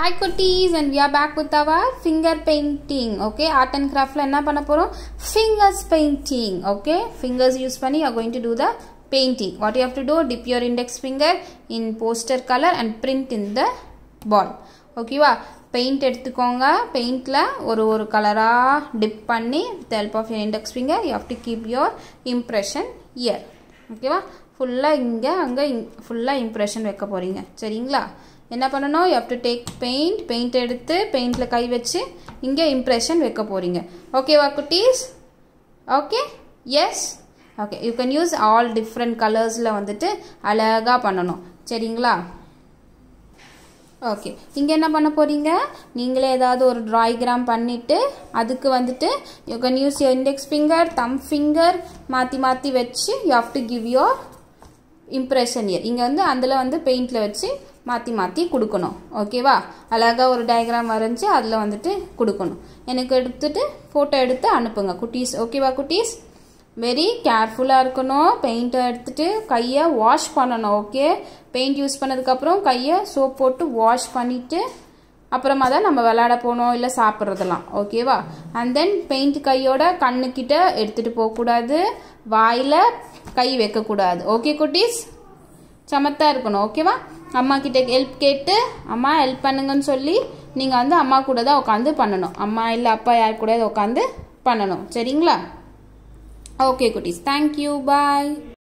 hi குட்டீஸ் and we are back with our finger painting okay art and கிராஃப்டில் என்ன பண்ண போகிறோம் fingers painting okay fingers use பண்ணி are going to do the painting what you have to do dip your index finger in poster colour and print in the ball ஓகேவா paint எடுத்துக்கோங்க பெயிண்டில் ஒரு ஒரு கலராக டிப் பண்ணி with help of your index finger you have to keep your impression here ஓகேவா ஃபுல்லாக இங்கே அங்கே இங் ஃபுல்லாக இம்ப்ரெஷன் வைக்க போகிறீங்க சரிங்களா என்ன பண்ணணும் you have to take paint paint எடுத்து பெயிண்ட்டில் கை வச்சு இங்கே இம்ப்ரெஷன் வைக்க போகிறீங்க ஓகேவா குட்டீஸ் okay yes okay you can use all different கலர்ஸில் வந்துட்டு அழகாக பண்ணணும் சரிங்களா ஓகே இங்கே என்ன பண்ண போகிறீங்க நீங்களே ஏதாவது ஒரு ட்ராய்கிராம் பண்ணிவிட்டு அதுக்கு வந்துட்டு you can use your index finger thumb finger மாற்றி மாற்றி வச்சு you have to give your impression here இங்கே வந்து அதில் வந்து பெயிண்டில் வச்சு மாற்றி மாற்றி கொடுக்கணும் ஓகேவா அழகாக ஒரு டயக்ராம் வரைஞ்சி அதில் வந்துட்டு கொடுக்கணும் எனக்கு எடுத்துட்டு ஃபோட்டோ எடுத்து அனுப்புங்க குட்டீஸ் ஓகேவா குட்டீஸ் வெரி கேர்ஃபுல்லாக இருக்கணும் பெயிண்ட்டை எடுத்துகிட்டு கையை வாஷ் பண்ணணும் ஓகே பெயிண்ட் யூஸ் பண்ணதுக்கப்புறம் கையை சோப் போட்டு வாஷ் பண்ணிவிட்டு அப்புறமா தான் நம்ம விளாட போனோம் இல்லை சாப்பிட்றதெல்லாம் ஓகேவா அண்ட் தென் பெயிண்ட் கையோட கண்ணுக்கிட்ட எடுத்துகிட்டு போகக்கூடாது வாயில் கை வைக்கக்கூடாது ஓகே குட்டீஸ் சமத்தாக இருக்கணும் ஓகேவா அம்மா கிட்ட ஹெல்ப் கேட்டு அம்மா ஹெல்ப் பண்ணுங்கன்னு சொல்லி நீங்கள் வந்து அம்மா கூட தான் உட்காந்து பண்ணணும் அம்மா இல்லை அப்பா யார் கூட உட்காந்து பண்ணணும் சரிங்களா ஓகே குட்டீஸ் தேங்க்யூ பாய்